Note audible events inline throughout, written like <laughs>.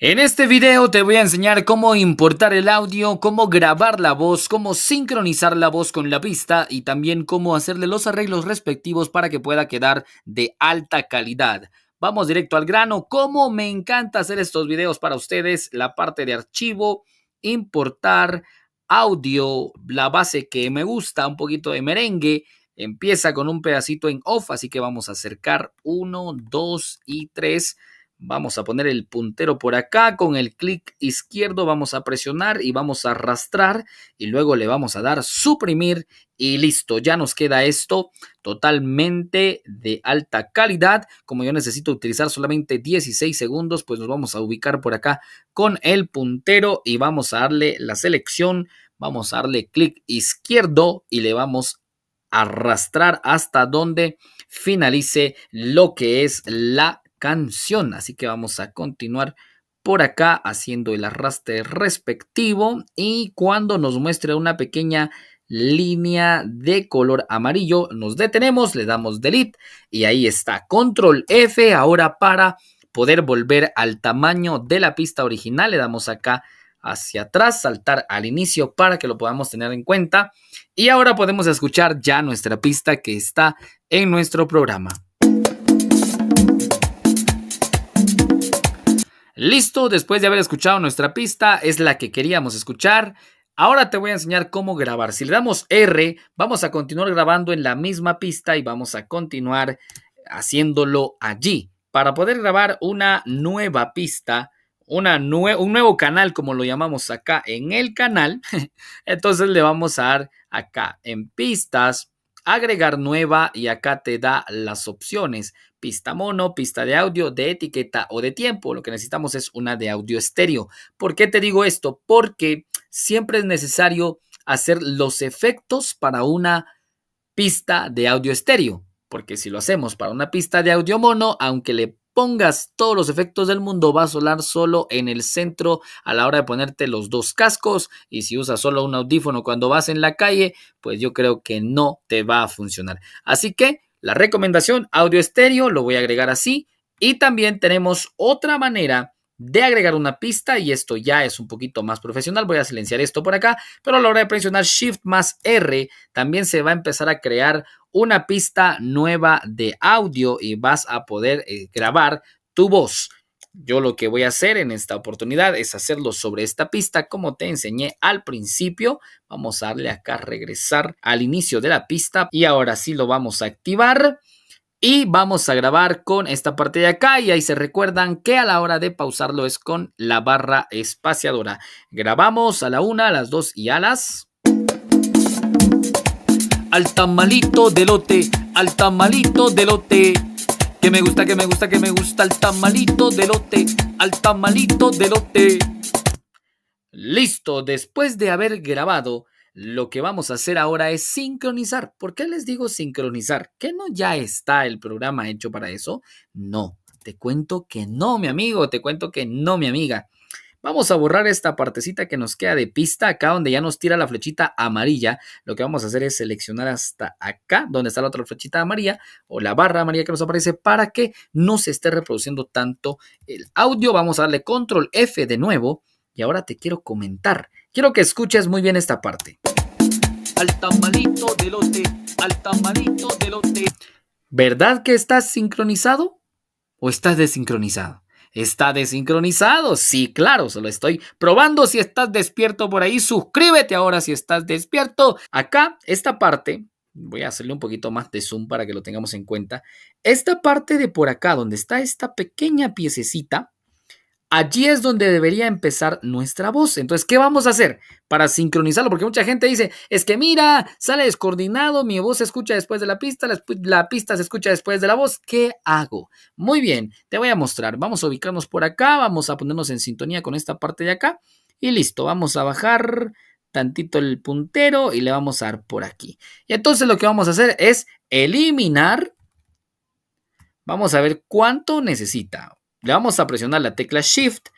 En este video te voy a enseñar cómo importar el audio, cómo grabar la voz, cómo sincronizar la voz con la pista y también cómo hacerle los arreglos respectivos para que pueda quedar de alta calidad. Vamos directo al grano, como me encanta hacer estos videos para ustedes, la parte de archivo, importar audio, la base que me gusta, un poquito de merengue, empieza con un pedacito en off, así que vamos a acercar 1, 2 y 3 Vamos a poner el puntero por acá, con el clic izquierdo vamos a presionar y vamos a arrastrar y luego le vamos a dar suprimir y listo, ya nos queda esto totalmente de alta calidad. Como yo necesito utilizar solamente 16 segundos, pues nos vamos a ubicar por acá con el puntero y vamos a darle la selección, vamos a darle clic izquierdo y le vamos a arrastrar hasta donde finalice lo que es la canción. Así que vamos a continuar por acá haciendo el arrastre respectivo y cuando nos muestre una pequeña línea de color amarillo nos detenemos, le damos delete y ahí está control F ahora para poder volver al tamaño de la pista original le damos acá hacia atrás, saltar al inicio para que lo podamos tener en cuenta y ahora podemos escuchar ya nuestra pista que está en nuestro programa. Listo, después de haber escuchado nuestra pista, es la que queríamos escuchar. Ahora te voy a enseñar cómo grabar. Si le damos R, vamos a continuar grabando en la misma pista y vamos a continuar haciéndolo allí. Para poder grabar una nueva pista, una un nuevo canal, como lo llamamos acá en el canal, <laughs> entonces le vamos a dar acá en pistas, agregar nueva y acá te da las opciones pista mono, pista de audio, de etiqueta o de tiempo. Lo que necesitamos es una de audio estéreo. ¿Por qué te digo esto? Porque siempre es necesario hacer los efectos para una pista de audio estéreo. Porque si lo hacemos para una pista de audio mono, aunque le pongas todos los efectos del mundo, va a sonar solo en el centro a la hora de ponerte los dos cascos. Y si usas solo un audífono cuando vas en la calle, pues yo creo que no te va a funcionar. Así que la recomendación audio estéreo lo voy a agregar así. Y también tenemos otra manera de agregar una pista y esto ya es un poquito más profesional. Voy a silenciar esto por acá, pero a la hora de presionar Shift más R también se va a empezar a crear una pista nueva de audio y vas a poder eh, grabar tu voz. Yo lo que voy a hacer en esta oportunidad es hacerlo sobre esta pista como te enseñé al principio. Vamos a darle acá regresar al inicio de la pista y ahora sí lo vamos a activar. Y vamos a grabar con esta parte de acá y ahí se recuerdan que a la hora de pausarlo es con la barra espaciadora. Grabamos a la una, a las dos y a las... Al tamalito de al tamalito de que me gusta, que me gusta, que me gusta el tamalito de lote, al tamalito de lote. Listo, después de haber grabado, lo que vamos a hacer ahora es sincronizar. ¿Por qué les digo sincronizar? ¿Que no ya está el programa hecho para eso? No, te cuento que no, mi amigo, te cuento que no, mi amiga. Vamos a borrar esta partecita que nos queda de pista, acá donde ya nos tira la flechita amarilla. Lo que vamos a hacer es seleccionar hasta acá, donde está la otra flechita amarilla o la barra amarilla que nos aparece para que no se esté reproduciendo tanto el audio. Vamos a darle control F de nuevo y ahora te quiero comentar. Quiero que escuches muy bien esta parte. Al de lote, al de ¿Verdad que estás sincronizado o estás desincronizado? está desincronizado. Sí, claro, se lo estoy probando. Si estás despierto por ahí, suscríbete ahora si estás despierto. Acá, esta parte, voy a hacerle un poquito más de zoom para que lo tengamos en cuenta. Esta parte de por acá, donde está esta pequeña piececita, Allí es donde debería empezar nuestra voz. Entonces, ¿qué vamos a hacer para sincronizarlo? Porque mucha gente dice, es que mira, sale descoordinado, mi voz se escucha después de la pista, la, pista se escucha después de la voz. ¿Qué hago? Muy bien, te voy a mostrar. Vamos a ubicarnos por acá, vamos a ponernos en sintonía con esta parte de acá y listo, vamos a bajar tantito el puntero y le vamos a dar por aquí. Y entonces lo que vamos a hacer es eliminar. Vamos a ver cuánto necesita. Le vamos a presionar la tecla Shift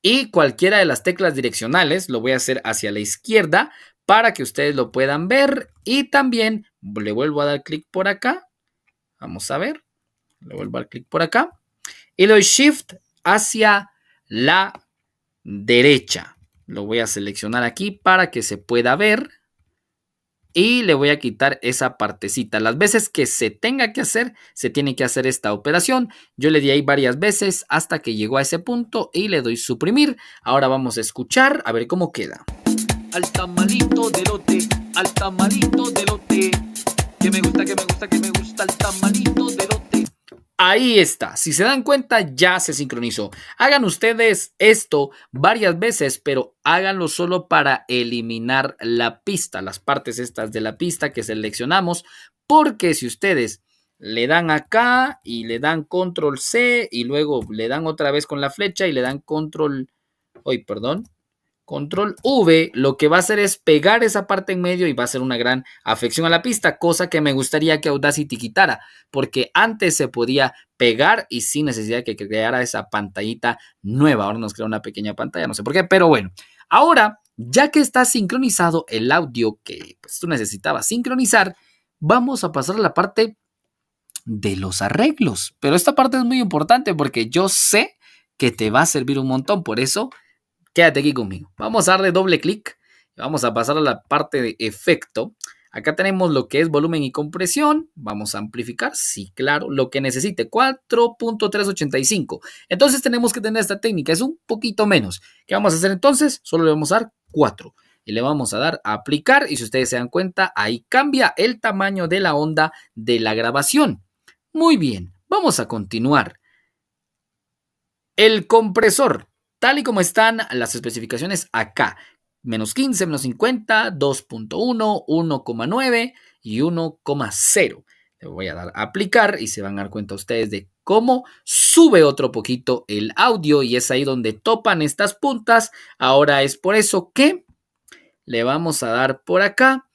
y cualquiera de las teclas direccionales lo voy a hacer hacia la izquierda para que ustedes lo puedan ver. Y también le vuelvo a dar clic por acá. Vamos a ver. Le vuelvo a dar clic por acá. Y le doy Shift hacia la derecha. Lo voy a seleccionar aquí para que se pueda ver y le voy a quitar esa partecita. Las veces que se tenga que hacer, se tiene que hacer esta operación. Yo le di ahí varias veces hasta que llegó a ese punto y le doy suprimir. Ahora vamos a escuchar a ver cómo queda. Al tamalito de al tamalito de que me gusta, que me gusta, que me gusta, el tamalito Ahí está. Si se dan cuenta, ya se sincronizó. Hagan ustedes esto varias veces, pero háganlo solo para eliminar la pista, las partes estas de la pista que seleccionamos, porque si ustedes le dan acá y le dan control C y luego le dan otra vez con la flecha y le dan control, hoy, perdón, Control V lo que va a hacer es pegar esa parte en medio y va a ser una gran afección a la pista, cosa que me gustaría que Audacity quitara, porque antes se podía pegar y sin necesidad de que creara esa pantallita nueva. Ahora nos crea una pequeña pantalla, no sé por qué, pero bueno. Ahora, ya que está sincronizado el audio que pues, tú necesitabas sincronizar, vamos a pasar a la parte de los arreglos. Pero esta parte es muy importante porque yo sé que te va a servir un montón, por eso Quédate aquí conmigo. Vamos a darle doble clic. Vamos a pasar a la parte de efecto. Acá tenemos lo que es volumen y compresión. Vamos a amplificar, sí, claro, lo que necesite, 4.385. Entonces tenemos que tener esta técnica, es un poquito menos. ¿Qué vamos a hacer entonces? Solo le vamos a dar 4 y le vamos a dar a aplicar y si ustedes se dan cuenta, ahí cambia el tamaño de la onda de la grabación. Muy bien, vamos a continuar. El compresor. Tal y como están las especificaciones acá, menos 15, menos 50, 2.1, 1,9 y 1,0. Le voy a dar a aplicar y se van a dar cuenta ustedes de cómo sube otro poquito el audio y es ahí donde topan estas puntas. Ahora es por eso que le vamos a dar por acá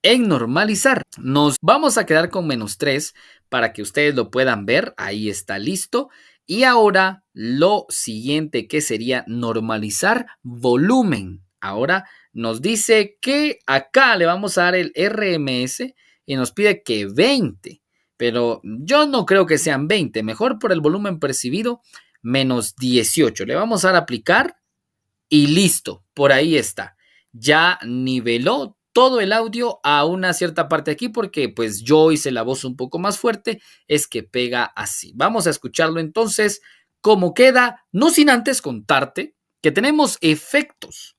en normalizar. Nos vamos a quedar con menos 3 para que ustedes lo puedan ver. Ahí está listo. Y ahora lo siguiente que sería normalizar volumen. Ahora nos dice que acá le vamos a dar el RMS y nos pide que 20, pero yo no creo que sean 20, mejor por el volumen percibido, menos 18. Le vamos a dar aplicar y listo, por ahí está. Ya niveló todo el audio a una cierta parte aquí porque pues yo hice la voz un poco más fuerte, es que pega así. Vamos a escucharlo entonces como queda, no sin antes contarte que tenemos efectos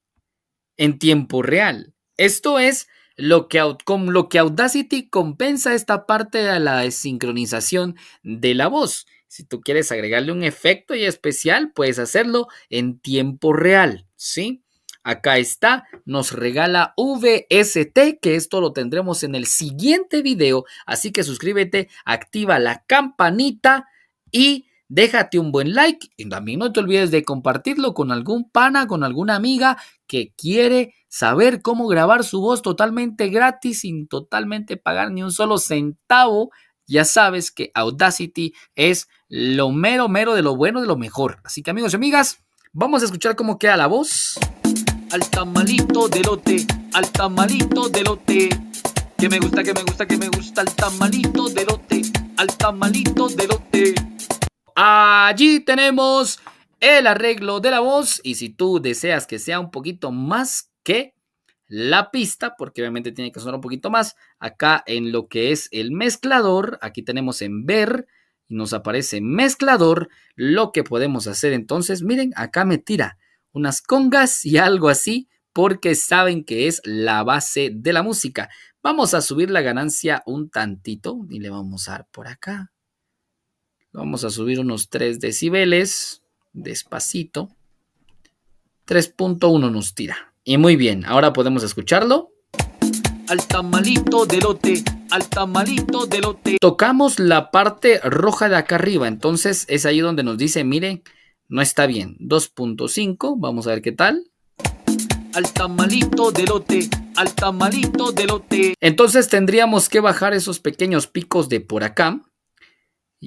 en tiempo real. Esto es lo que, con lo que Audacity compensa esta parte de la desincronización de la voz. Si tú quieres agregarle un efecto y especial, puedes hacerlo en tiempo real, ¿sí? Acá está, nos regala VST, que esto lo tendremos en el siguiente video, así que suscríbete, activa la campanita y Déjate un buen like y también no te olvides de compartirlo con algún pana, con alguna amiga que quiere saber cómo grabar su voz totalmente gratis sin totalmente pagar ni un solo centavo. Ya sabes que Audacity es lo mero, mero de lo bueno, de lo mejor. Así que amigos y amigas, vamos a escuchar cómo queda la voz. Al tamalito de lote, al tamalito de lote. Que me gusta, que me gusta, que me gusta, al tamalito de lote, al tamalito de lote allí tenemos el arreglo de la voz y si tú deseas que sea un poquito más que la pista, porque obviamente tiene que sonar un poquito más, acá en lo que es el mezclador, aquí tenemos en ver, y nos aparece mezclador, lo que podemos hacer entonces, miren, acá me tira unas congas y algo así, porque saben que es la base de la música. Vamos a subir la ganancia un tantito y le vamos a dar por acá. Vamos a subir unos 3 decibeles, despacito. 3.1 nos tira. Y muy bien, ahora podemos escucharlo. Al tamalito de lote, al tamalito de lote. Tocamos la parte roja de acá arriba, entonces es ahí donde nos dice, mire, no está bien. 2.5, vamos a ver qué tal. Al tamalito de lote, al tamalito de lote. Entonces tendríamos que bajar esos pequeños picos de por acá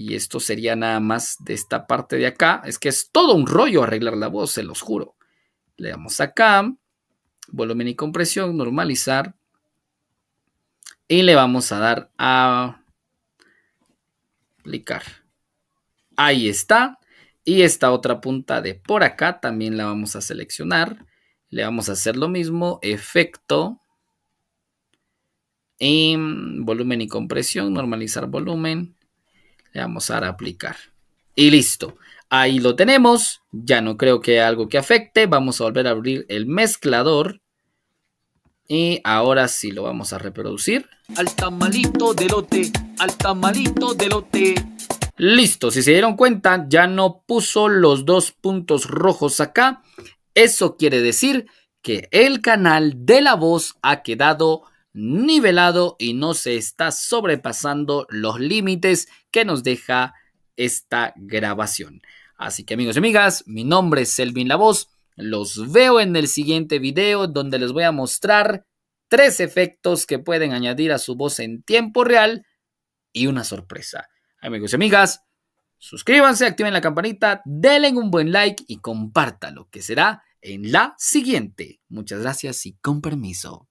y esto sería nada más de esta parte de acá. Es que es todo un rollo arreglar la voz, se los juro. Le damos acá, volumen y compresión, normalizar. Y le vamos a dar a aplicar. Ahí está. Y esta otra punta de por acá también la vamos a seleccionar. Le vamos a hacer lo mismo, efecto, y volumen y compresión, normalizar volumen. Le vamos a dar aplicar. Y listo. Ahí lo tenemos. Ya no creo que algo que afecte. Vamos a volver a abrir el mezclador. Y ahora sí lo vamos a reproducir. Al tamalito de lote, al tamalito de lote. Listo, si se dieron cuenta, ya no puso los dos puntos rojos acá. Eso quiere decir que el canal de la voz ha quedado nivelado y no se está sobrepasando los límites que nos deja esta grabación. Así que amigos y amigas, mi nombre es Selvin La Voz. Los veo en el siguiente video donde les voy a mostrar tres efectos que pueden añadir a su voz en tiempo real y una sorpresa. Amigos y amigas, suscríbanse, activen la campanita, denle un buen like y compártalo, que será en la siguiente. Muchas gracias y con permiso.